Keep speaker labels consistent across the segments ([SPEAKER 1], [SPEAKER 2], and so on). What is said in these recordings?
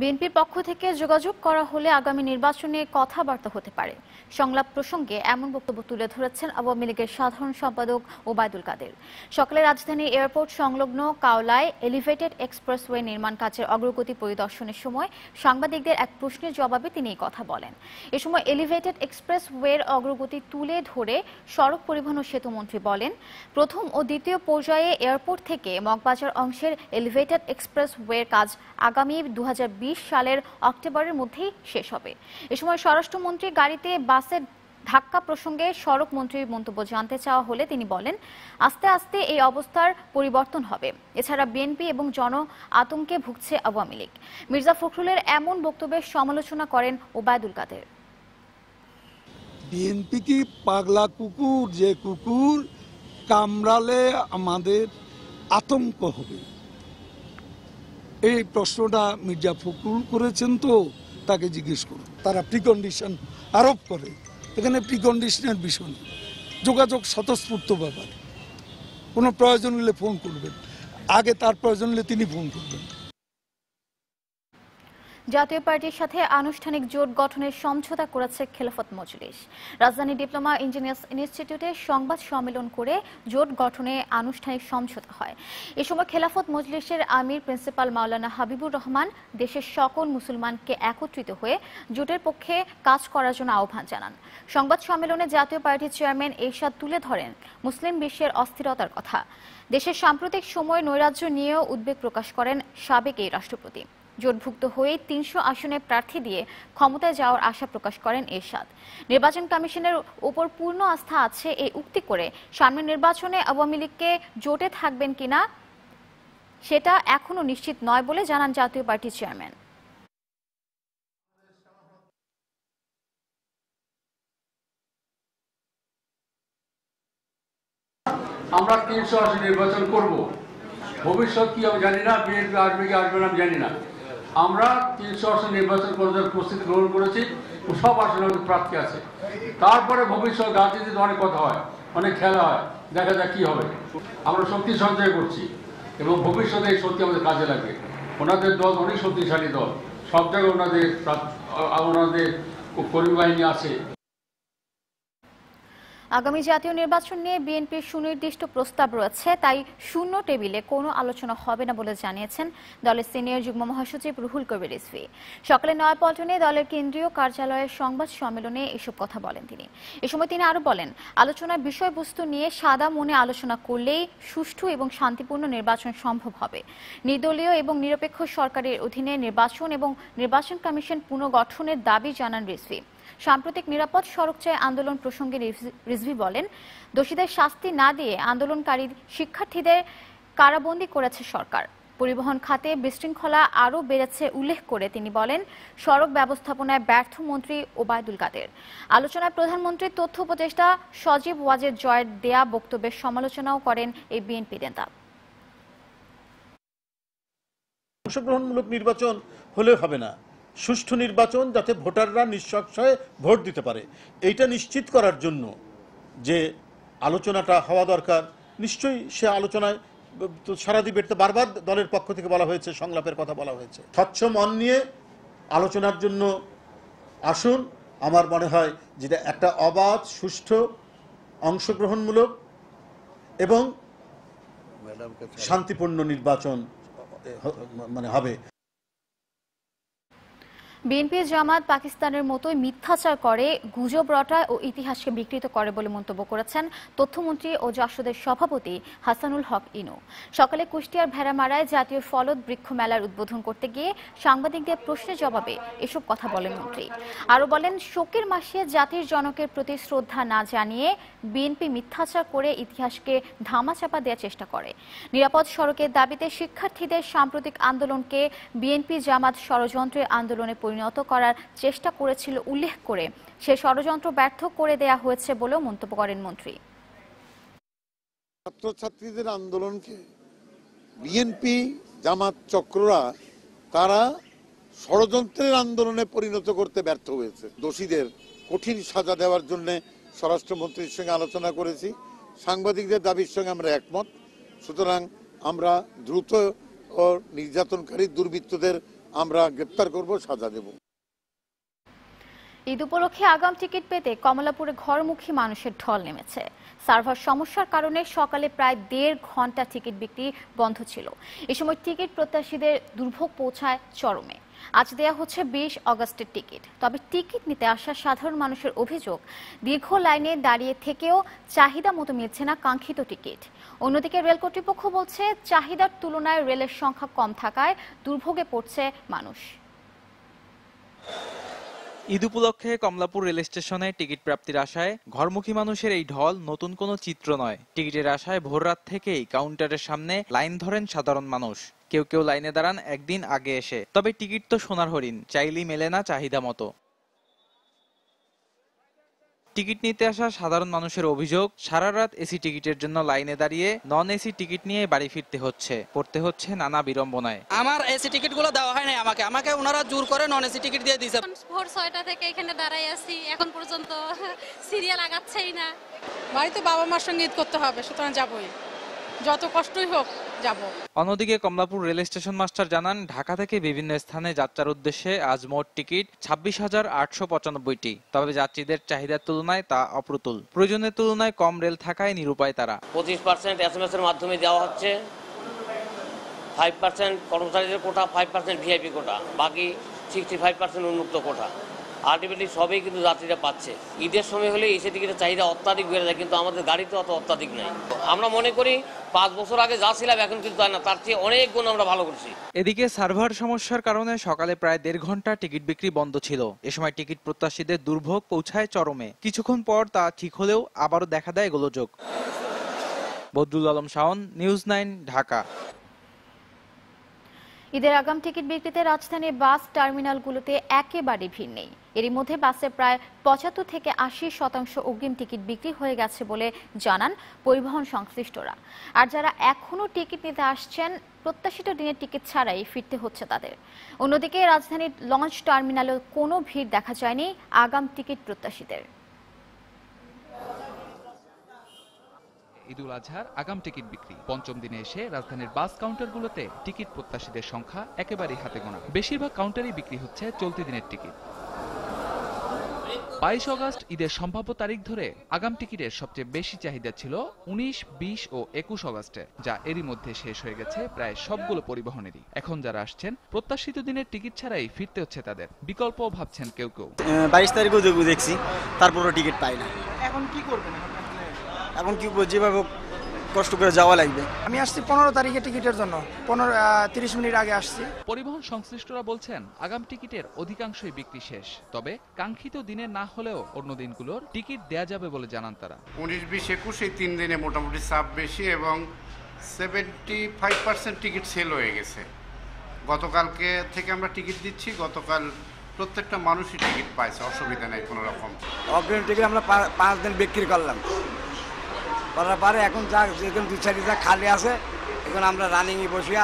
[SPEAKER 1] বিএনপির পক্ষ থেকে যোগাযোগ করা হলে আগামী নির্বাচনে কথাবার্তা হতে পারে সংলাপ প্রসঙ্গে এমন বক্তব্য তুলে ধরেছেন আওয়ামী লীগের সাধারণ সম্পাদক ওবায়দুল কাদের সকালে রাজধানী এয়ারপোর্ট সংলগ্ন কাওলায় এলিভেটেড এক্সপ্রেসওয়ে নির্মাণ কাজের অগ্রগতি পরিদর্শনের সময় সাংবাদিকদের এক প্রশ্নের জবাবে তিনি এই কথা বলেন এ সময় এলিভেটেড এক্সপ্রেসওয়ের অগ্রগতি তুলে ধরে সড়ক পরিবহন ও সেতুমন্ত্রী বলেন প্রথম ও দ্বিতীয় পর্যায়ে এয়ারপোর্ট থেকে মগবাজার অংশের এলিভেটেড এক্সপ্রেসওয়ের কাজ আগামী দু 2020 সালের অক্টোবরের মধ্যেই শেষ হবে এ সময় স্বরাষ্ট্রমন্ত্রী গাড়িতে বাসের ধাক্কা প্রসঙ্গে সড়ক মন্ত্রীর মন্তব্য জানতে চাওয়া হলে তিনি বলেন আস্তে আস্তে এই অবস্থার পরিবর্তন হবে এছাড়া বিএনপি এবং জন আতঙ্কে ভুগছে আওয়ামী লীগ মির্জা ফখরুলের এমন বক্তব্যের সমালোচনা করেন ওবায়দুল কাদের
[SPEAKER 2] বিএনপি কি পাগলা কুকুর যে কুকুর কামড়ালে আমাদের আতঙ্ক হবে এই প্রশ্নটা মির্জা ফখরুল করেছেন তো তাকে জিজ্ঞেস করুন তারা প্রিকন্ডিশন আরোপ করে এখানে প্রিকন্ডিশনের বিষয় নেই যোগাযোগ স্বতঃস্ফূর্ত ব্যাপার কোনো প্রয়োজন হলে ফোন করবেন আগে তার প্রয়োজন হলে তিনি ফোন করবেন
[SPEAKER 1] জাতীয় পার্টির সাথে আনুষ্ঠানিক জোট গঠনের সমঝোতা করেছে খেলাফত মজলিস রাজধানী ডিপ্লোমা ইঞ্জিনিয়ার্স ইনস্টিটিউটে সংবাদ সম্মেলন করে জোট গঠনে আনুষ্ঠানিক সমঝোতা হয় এ সময় খেলাফত মজলিসের আমির প্রিন্সিপাল মাওলানা হাবিবুর রহমান দেশের সকল মুসলমানকে একত্রিত হয়ে জোটের পক্ষে কাজ করার জন্য আহ্বান জানান সংবাদ সম্মেলনে জাতীয় পার্টির চেয়ারম্যান এরশাদ তুলে ধরেন মুসলিম বিশ্বের অস্থিরতার কথা দেশের সাম্প্রতিক সময় নৈরাজ্য নিয়েও উদ্বেগ প্রকাশ করেন সাবেক এই রাষ্ট্রপতি জোটভুক্ত হয়ে তিনশো আসনে প্রার্থী দিয়ে ক্ষমতায় যাওয়ার আশা প্রকাশ করেন এরশাদ নির্বাচন কমিশনের উপর পূর্ণ আস্থা আছে এই উক্তি করে সামনে নির্বাচনে আওয়ামী লীগকে জোটে থাকবেন কিনা সেটা এখনও নিশ্চিত নয় বলে জানান জাতীয় পার্টি চেয়ারম্যান আমরা তিনশো
[SPEAKER 2] আসন নির্বাচন করব ভবিষ্যৎ কি আমি জানি না বিএনপি আসবে কি আসবে না আমি জানি না আমরা তিনশো আসন নির্বাচন কমিশনের প্রস্তুতি গ্রহণ করেছি সব আসনে অনেক প্রার্থী আছে তারপরে ভবিষ্যৎ রাজনীতিতে অনেক কথা হয় অনেক খেলা হয় দেখা যাক কী হবে আমরা শক্তি সঞ্চয় করছি এবং ভবিষ্যতে এই শক্তি আমাদের কাজে লাগবে ওনাদের দল অনেক শক্তিশালী দল সব জায়গায় ওনাদের ওনাদের কর্মী বাহিনী আছে
[SPEAKER 1] আগামী জাতীয় নির্বাচন নিয়ে বিএনপির সুনির্দিষ্ট প্রস্তাব রয়েছে তাই শূন্য টেবিলে কোনো আলোচনা হবে না বলে জানিয়েছেন দলের সিনিয়র যুগ্ম মহাসচিব রুহুল কবির রিসভি সকালে নয়াপল্টনে দলের কেন্দ্রীয় কার্যালয়ের সংবাদ সম্মেলনে এসব কথা বলেন তিনি এ সময় তিনি আরও বলেন আলোচনার বিষয়বস্তু নিয়ে সাদা মনে আলোচনা করলেই সুষ্ঠু এবং শান্তিপূর্ণ নির্বাচন সম্ভব হবে নির্দলীয় এবং নিরপেক্ষ সরকারের অধীনে নির্বাচন এবং নির্বাচন কমিশন পুনর্গঠনের দাবি জানান রিসভি সাম্প্রতিক নিরাপদ সড়ক চাই আন্দোলন প্রসঙ্গে রিজভি বলেন দোষীদের শাস্তি না দিয়ে আন্দোলনকারী শিক্ষার্থীদের কারাবন্দী করেছে সরকার পরিবহন খাতে বিশৃঙ্খলা আরও বেড়েছে উল্লেখ করে তিনি বলেন সড়ক ব্যবস্থাপনায় ব্যর্থ মন্ত্রী ওবায়দুল কাদের আলোচনায় প্রধানমন্ত্রীর তথ্য উপদেষ্টা সজীব ওয়াজের জয়ের দেয়া বক্তব্যের সমালোচনাও করেন এই বিএনপি নেতা
[SPEAKER 2] অংশগ্রহণমূলক নির্বাচন হলে হবে না সুষ্ঠু নির্বাচন যাতে ভোটাররা নিঃসংশয়ে ভোট দিতে পারে এইটা নিশ্চিত করার জন্য যে আলোচনাটা হওয়া দরকার নিশ্চয়ই সে আলোচনায় দিবের তো বারবার দলের পক্ষ থেকে বলা হয়েছে সংলাপের কথা বলা হয়েছে স্বচ্ছ মন নিয়ে আলোচনার জন্য আসুন আমার মনে হয় যেটা একটা অবাধ সুষ্ঠু অংশগ্রহণমূলক এবং শান্তিপূর্ণ নির্বাচন মানে হবে
[SPEAKER 1] বিএনপি জামাত পাকিস্তানের মতোই মিথ্যাচার করে গুজব রটায় ও ইতিহাসকে বিকৃত করে বলে মন্তব্য করেছেন তথ্যমন্ত্রী ও জাসদের সভাপতি হাসানুল হক ইনু সকালে কুষ্টিয়ার ভেড়ামারায় জাতীয় ফলদ বৃক্ষ মেলার উদ্বোধন করতে গিয়ে সাংবাদিকদের প্রশ্নের জবাবে এসব কথা বলেন মন্ত্রী আরও বলেন শোকের মাসে জাতির জনকের প্রতি শ্রদ্ধা না জানিয়ে বিএনপি মিথ্যাচার করে ইতিহাসকে ধামাচাপা দেওয়ার চেষ্টা করে নিরাপদ সড়কের দাবিতে শিক্ষার্থীদের সাম্প্রতিক আন্দোলনকে বিএনপি জামাত ষড়যন্ত্রের আন্দোলনে পরিণত পরিণত করার চেষ্টা করেছিল উল্লেখ করে সে ষড়যন্ত্র ব্যর্থ করে দেয়া হয়েছে বলেও মন্তব্য করেন মন্ত্রী
[SPEAKER 2] ছাত্রছাত্রীদের আন্দোলনকে বিএনপি জামাত চক্ররা তারা ষড়যন্ত্রের আন্দোলনে পরিণত করতে ব্যর্থ হয়েছে দোষীদের কঠিন সাজা দেওয়ার জন্য স্বরাষ্ট্রমন্ত্রীর সঙ্গে আলোচনা করেছি সাংবাদিকদের দাবির সঙ্গে আমরা একমত সুতরাং আমরা দ্রুত ও নির্যাতনকারী দুর্বৃত্তদের আমরা গ্রেপ্তার করব সাজা দেব
[SPEAKER 1] ঈদ উপলক্ষে আগাম টিকিট পেতে কমলাপুরে ঘরমুখী মানুষের ঢল নেমেছে সার্ভার সমস্যার কারণে সকালে প্রায় দেড় ঘন্টা টিকিট বিক্রি বন্ধ ছিল এ সময় টিকিট প্রত্যাশীদের দুর্ভোগ পৌঁছায় চরমে আজ দেয়া হচ্ছে বিশ অগস্টের টিকিট তবে টিকিট নিতে আসা সাধারণ মানুষের অভিযোগ দীর্ঘ লাইনে দাঁড়িয়ে থেকেও চাহিদা মতো মিলছে না কাঙ্ক্ষিত টিকিট অন্যদিকে রেল কর্তৃপক্ষ বলছে চাহিদার তুলনায় রেলের সংখ্যা কম থাকায় দুর্ভোগে পড়ছে মানুষ
[SPEAKER 2] ঈদ উপলক্ষে কমলাপুর রেল স্টেশনে টিকিট প্রাপ্তির আশায় ঘরমুখী মানুষের এই ঢল নতুন কোনো চিত্র নয় টিকিটের আশায় ভোর রাত থেকেই কাউন্টারের সামনে লাইন ধরেন সাধারণ মানুষ কেউ কেউ লাইনে দাঁড়ান একদিন আগে এসে তবে টিকিট তো সোনার হরিণ চাইলি মেলে না চাহিদা মতো টিকিট নিতে আসা সাধারণ মানুষের অভিযোগ সারা রাত এসি টিকিটের জন্য লাইনে দাঁড়িয়ে নন এসি টিকিট নিয়ে বাড়ি ফিরতে হচ্ছে পড়তে হচ্ছে নানা বিড়ম্বনায় আমার এসি টিকিট গুলো দেওয়া হয়নি আমাকে আমাকে ওনারা জোর করে নন এসি টিকিট দিয়ে দিয়েছে ভোর ছয়টা থেকে এখানে দাঁড়াই আছি এখন পর্যন্ত সিরিয়াল আগাচ্ছেই না বাড়িতে বাবা মার সঙ্গে ঈদ করতে হবে সুতরাং যাবই যত কষ্টই হোক যাব অন্যদিকে কমলাপুর রেল স্টেশন মাস্টার জানান ঢাকা থেকে বিভিন্ন স্থানে যাত্রার উদ্দেশ্যে আজ মোট টিকিট ছাব্বিশ হাজার আটশো পঁচানব্বইটি তবে যাত্রীদের চাহিদার তুলনায় তা অপ্রতুল প্রয়োজনের তুলনায় কম রেল থাকায় নিরুপায় তারা পঁচিশ পার্সেন্ট এস এম এস এর মাধ্যমে
[SPEAKER 1] দেওয়া হচ্ছে ফাইভ পার্সেন্ট কর্মচারীদের quota five percent VIP quota বাকি সিক্সটি ফাইভ পার্সেন্ট উন্মুক্ত কোটা আলটিমেটলি সবই কিন্তু যাত্রীরা পাচ্ছে ঈদের সময় হলে এসে টিকিটের চাহিদা অত্যাধিক বেড়ে যায় কিন্তু আমাদের গাড়িতে অত অত্যাধিক নাই আমরা মনে করি
[SPEAKER 2] এদিকে সার্ভার সমস্যার কারণে সকালে প্রায় দেড় ঘন্টা টিকিট বিক্রি বন্ধ ছিল এ সময় টিকিট প্রত্যাশীদের দুর্ভোগ পৌঁছায় চরমে কিছুক্ষণ পর তা ঠিক হলেও আবারও দেখা দেয় গোলযোগ বদরুল আলম শাওন নিউজ নাইন ঢাকা
[SPEAKER 1] ঈদের আগাম টিকিট বিক্রিতে রাজধানীর বাস টার্মিনালগুলোতে একেবারে ভিড় নেই এরই মধ্যে বাসে প্রায় পঁচাত্তর থেকে আশি শতাংশ অগ্রিম টিকিট বিক্রি হয়ে গেছে বলে জানান পরিবহন সংশ্লিষ্টরা আর যারা এখনও টিকিট নিতে আসছেন প্রত্যাশিত দিনের টিকিট ছাড়াই ফিরতে হচ্ছে তাদের অন্যদিকে রাজধানীর লঞ্চ টার্মিনালে কোনো ভিড় দেখা যায়নি আগাম টিকিট প্রত্যাশীদের
[SPEAKER 2] ঈদুল আজহার আগাম টিকিট বিক্রি পঞ্চম দিনে এসে রাজধানীর বাস কাউন্টারগুলোতে টিকিট প্রত্যাশীদের সংখ্যা একেবারেই হাতে গোনা বেশিরভাগ কাউন্টারেই বিক্রি হচ্ছে চলতি দিনের টিকিট বাইশ অগস্ট ঈদের সম্ভাব্য তারিখ ধরে আগাম টিকিটের সবচেয়ে বেশি চাহিদা ছিল উনিশ বিশ ও একুশ অগস্টে যা এরই মধ্যে শেষ হয়ে গেছে প্রায় সবগুলো পরিবহনেরই এখন যারা আসছেন প্রত্যাশিত দিনের টিকিট ছাড়াই ফিরতে হচ্ছে তাদের বিকল্প ভাবছেন কেউ কেউ বাইশ তারিখও দেখছি তারপরও টিকিট পাই না এখন কি করবেন এখন কি যেভাবে কষ্ট করে যাওয়া লাগবে আমি আসছি পনেরো তারিখে টিকিটের জন্য পনেরো তিরিশ মিনিট আগে আসছি পরিবহন সংশ্লিষ্টরা বলছেন আগাম টিকিটের অধিকাংশই বিক্রি শেষ তবে কাঙ্ক্ষিত দিনে না হলেও অন্য দিনগুলোর টিকিট দেয়া যাবে বলে জানান তারা উনিশ বিশ একুশ এই তিন দিনে মোটামুটি চাপ বেশি এবং seventy five percent ticket sale হয়ে গেছে গতকালকে থেকে আমরা টিকিট দিচ্ছি গতকাল প্রত্যেকটা মানুষই টিকিট পাইছে অসুবিধা নেই কোনো রকম অগ্রিম টিকিট আমরা পাঁচ দিন বিক্রি করলাম করার পরে এখন যা এখন দু চারি যা খালি আছে এখন আমরা এ বসিয়া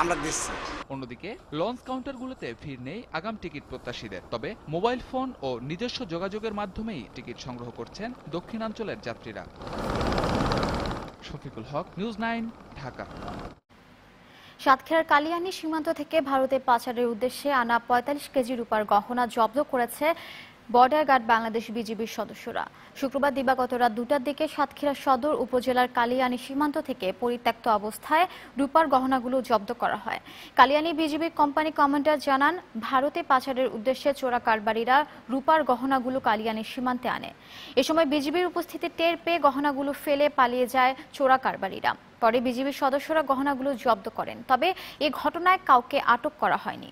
[SPEAKER 2] আমরা দিচ্ছি অন্যদিকে লঞ্চ কাউন্টারগুলোতে ভিড় নেই আগাম টিকিট প্রত্যাশীদের তবে মোবাইল ফোন ও নিজস্ব যোগাযোগের মাধ্যমেই টিকিট সংগ্রহ করছেন দক্ষিণাঞ্চলের যাত্রীরা শফিকুল হক নিউজ নাইন ঢাকা
[SPEAKER 1] সাতক্ষীরার কালিয়ানি সীমান্ত থেকে ভারতে পাচারের উদ্দেশ্যে আনা পঁয়তাল্লিশ কেজি রূপার গহনা জব্দ করেছে বর্ডার গার্ড বাংলাদেশ বিজিবির সদস্যরা শুক্রবার দিবাগত রাত দুটার দিকে সাতক্ষীরা সদর উপজেলার কালিয়ানি সীমান্ত থেকে পরিত্যক্ত অবস্থায় রূপার গহনাগুলো জব্দ করা হয় কালিয়ানি বিজিবি কোম্পানি কমান্ডার জানান ভারতে পাচারের উদ্দেশ্যে চোরা কারবারিরা রূপার গহনাগুলো কালিয়ানি সীমান্তে আনে এ সময় বিজিবির উপস্থিতি টের পেয়ে গহনাগুলো ফেলে পালিয়ে যায় চোরা কারবারিরা পরে বিজিবির সদস্যরা গহনাগুলো জব্দ করেন তবে এ ঘটনায় কাউকে আটক করা হয়নি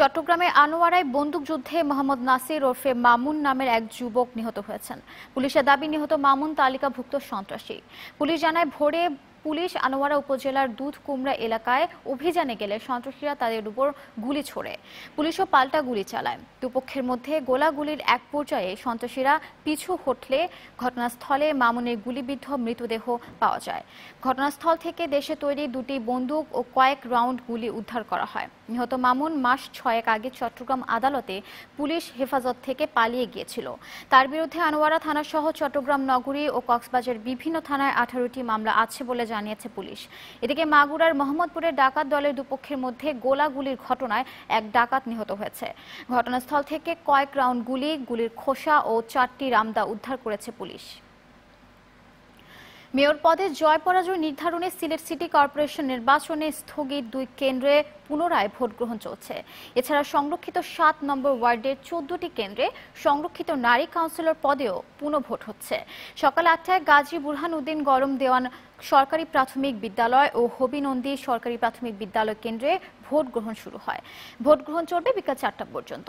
[SPEAKER 1] চট্টগ্রামের আনোয়ারায় বন্দুকযুদ্ধে মোহাম্মদ নাসির ওরফে মামুন নামের এক যুবক নিহত হয়েছেন পুলিশের দাবি নিহত মামুন তালিকাভুক্ত সন্ত্রাসী পুলিশ জানায় ভোরে পুলিশ আনোয়ারা উপজেলার দুধ কুমড়া এলাকায় অভিযানে গেলে সন্ত্রাসীরা তাদের উপর গুলি ছোড়ে পুলিশও পাল্টা গুলি চালায় দুপক্ষের মধ্যে গোলাগুলির এক পর্যায়ে সন্ত্রাসীরা পিছু হটলে ঘটনাস্থলে মামুনের গুলিবিদ্ধ মৃতদেহ পাওয়া যায় ঘটনাস্থল থেকে দেশে তৈরি দুটি বন্দুক ও কয়েক রাউন্ড গুলি উদ্ধার করা হয় নিহত মামুন মাস ছয়েক আগে চট্টগ্রাম আদালতে পুলিশ হেফাজত থেকে পালিয়ে গিয়েছিল তার বিরুদ্ধে আনোয়ারা থানা সহ চট্টগ্রাম নগরী ও কক্সবাজার বিভিন্ন থানায় আঠারোটি মামলা আছে বলে জানিয়েছে পুলিশ এদিকে মাগুরার মোহাম্মদপুরে ডাকাত দলের দুপক্ষের মধ্যে গোলাগুলির ঘটনায় এক ডাকাত নিহত হয়েছে ঘটনাস্থল থেকে কয়েক রাউন্ড গুলি গুলির খোসা ও চারটি রামদা উদ্ধার করেছে পুলিশ মেয়র পদে জয় পরাজয় নির্ধারণে সিলেট সিটি কর্পোরেশন নির্বাচনে স্থগিত দুই কেন্দ্রে পুনরায় ভোট গ্রহণ চলছে এছাড়া সংরক্ষিত সাত নম্বর ওয়ার্ডের চোদ্দটি কেন্দ্রে সংরক্ষিত নারী কাউন্সিলর পদেও ভোট হচ্ছে সকাল আটটায় গাজী বুরহান উদ্দিন গরম দেওয়ান সরকারি প্রাথমিক বিদ্যালয় ও হবিনন্দী সরকারি প্রাথমিক বিদ্যালয় কেন্দ্রে ভোট গ্রহণ শুরু হয় ভোট গ্রহণ চলবে বিকাল চারটা পর্যন্ত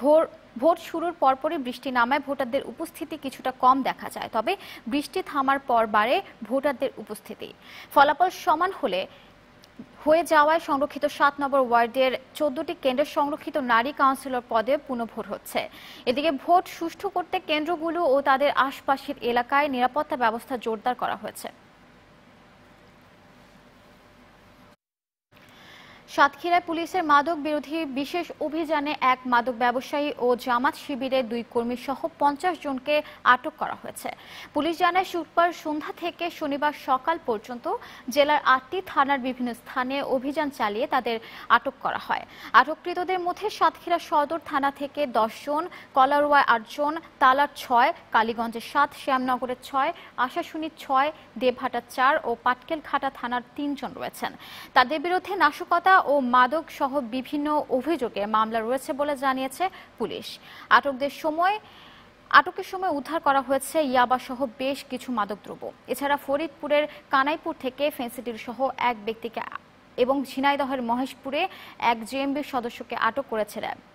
[SPEAKER 1] ভোর ভোট শুরুর পরপরই বৃষ্টি নামায় ভোটারদের উপস্থিতি কিছুটা কম দেখা যায় তবে বৃষ্টি থামার পর বাড়ে ভোটারদের উপস্থিতি ফলাফল সমান হলে হয়ে যাওয়ায় সংরক্ষিত সাত নম্বর ওয়ার্ডের চোদ্দটি কেন্দ্রের সংরক্ষিত নারী কাউন্সিলর পদে পুনঃভোট হচ্ছে এদিকে ভোট সুষ্ঠু করতে কেন্দ্রগুলো ও তাদের আশপাশের এলাকায় নিরাপত্তা ব্যবস্থা জোরদার করা হয়েছে সাতক্ষীরায় পুলিশের মাদক বিরোধী বিশেষ অভিযানে এক মাদক ব্যবসায়ী ও জামাত শিবিরের দুই কর্মী সহ পঞ্চাশ জনকে আটক করা হয়েছে পুলিশ জানায় শুক্রবার সন্ধ্যা থেকে শনিবার সকাল পর্যন্ত জেলার আটটি থানার বিভিন্ন স্থানে অভিযান চালিয়ে তাদের আটক করা হয় আটককৃতদের মধ্যে সাতক্ষীরা সদর থানা থেকে দশজন কলারোয়া আটজন তালার ছয় কালীগঞ্জের সাত শ্যামনগরের ছয় আশাশুনি ছয় দেবহাটা চার ও পাটকেলঘাটা থানার তিনজন রয়েছেন তাদের বিরুদ্ধে নাশকতা ও মাদক সহ বিভিন্ন অভিযোগে মামলা রয়েছে বলে জানিয়েছে পুলিশ আটকদের সময় আটকের সময় উদ্ধার করা হয়েছে ইয়াবা সহ বেশ কিছু মাদকদ্রব্য এছাড়া ফরিদপুরের কানাইপুর থেকে ফেন্সিডির সহ এক ব্যক্তিকে এবং ঝিনাইদহের মহেশপুরে এক জেএমবির সদস্যকে আটক করেছে র্যাব